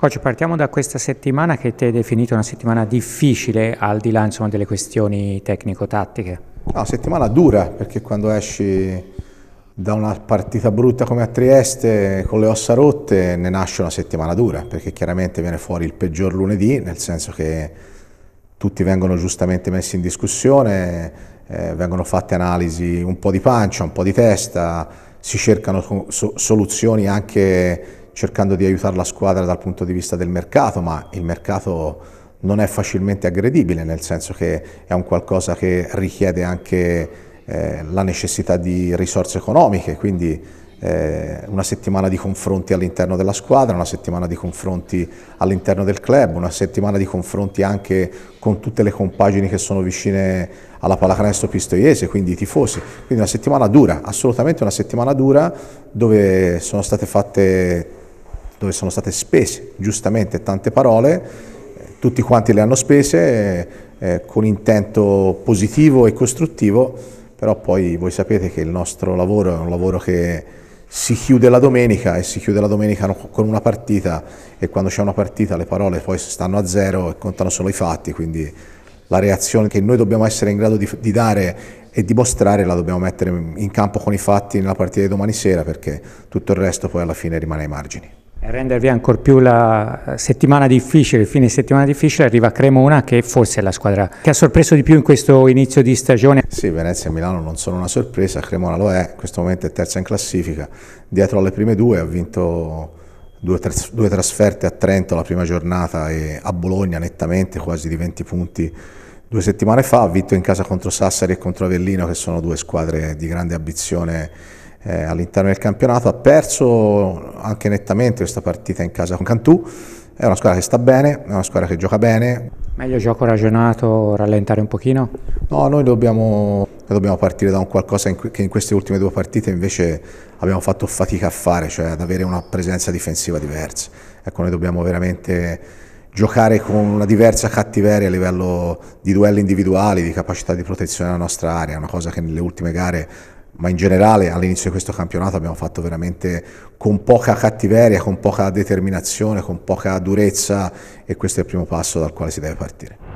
Coach, partiamo da questa settimana che ti è definita una settimana difficile al di là insomma, delle questioni tecnico-tattiche. No, ah, settimana dura perché quando esci da una partita brutta come a Trieste con le ossa rotte ne nasce una settimana dura perché chiaramente viene fuori il peggior lunedì nel senso che tutti vengono giustamente messi in discussione, eh, vengono fatte analisi un po' di pancia, un po' di testa, si cercano so soluzioni anche cercando di aiutare la squadra dal punto di vista del mercato, ma il mercato non è facilmente aggredibile, nel senso che è un qualcosa che richiede anche eh, la necessità di risorse economiche, quindi eh, una settimana di confronti all'interno della squadra, una settimana di confronti all'interno del club, una settimana di confronti anche con tutte le compagini che sono vicine alla pallacanestro pistoiese, quindi i tifosi. Quindi una settimana dura, assolutamente una settimana dura, dove sono state fatte dove sono state spese giustamente tante parole, eh, tutti quanti le hanno spese eh, eh, con intento positivo e costruttivo, però poi voi sapete che il nostro lavoro è un lavoro che si chiude la domenica e si chiude la domenica con una partita e quando c'è una partita le parole poi stanno a zero e contano solo i fatti, quindi la reazione che noi dobbiamo essere in grado di, di dare e dimostrare la dobbiamo mettere in campo con i fatti nella partita di domani sera perché tutto il resto poi alla fine rimane ai margini rendervi ancora più la settimana difficile, il fine settimana difficile, arriva Cremona che forse è la squadra che ha sorpreso di più in questo inizio di stagione. Sì, Venezia e Milano non sono una sorpresa, Cremona lo è, in questo momento è terza in classifica, dietro alle prime due ha vinto due, tras due trasferte a Trento la prima giornata e a Bologna nettamente quasi di 20 punti due settimane fa, ha vinto in casa contro Sassari e contro Avellino che sono due squadre di grande ambizione eh, all'interno del campionato, ha perso anche nettamente questa partita in casa con Cantù, è una squadra che sta bene, è una squadra che gioca bene. Meglio gioco ragionato, rallentare un pochino? No, noi dobbiamo, dobbiamo partire da un qualcosa in che in queste ultime due partite invece abbiamo fatto fatica a fare, cioè ad avere una presenza difensiva diversa. Ecco, noi dobbiamo veramente giocare con una diversa cattiveria a livello di duelli individuali, di capacità di protezione della nostra area, una cosa che nelle ultime gare ma in generale all'inizio di questo campionato abbiamo fatto veramente con poca cattiveria, con poca determinazione, con poca durezza e questo è il primo passo dal quale si deve partire.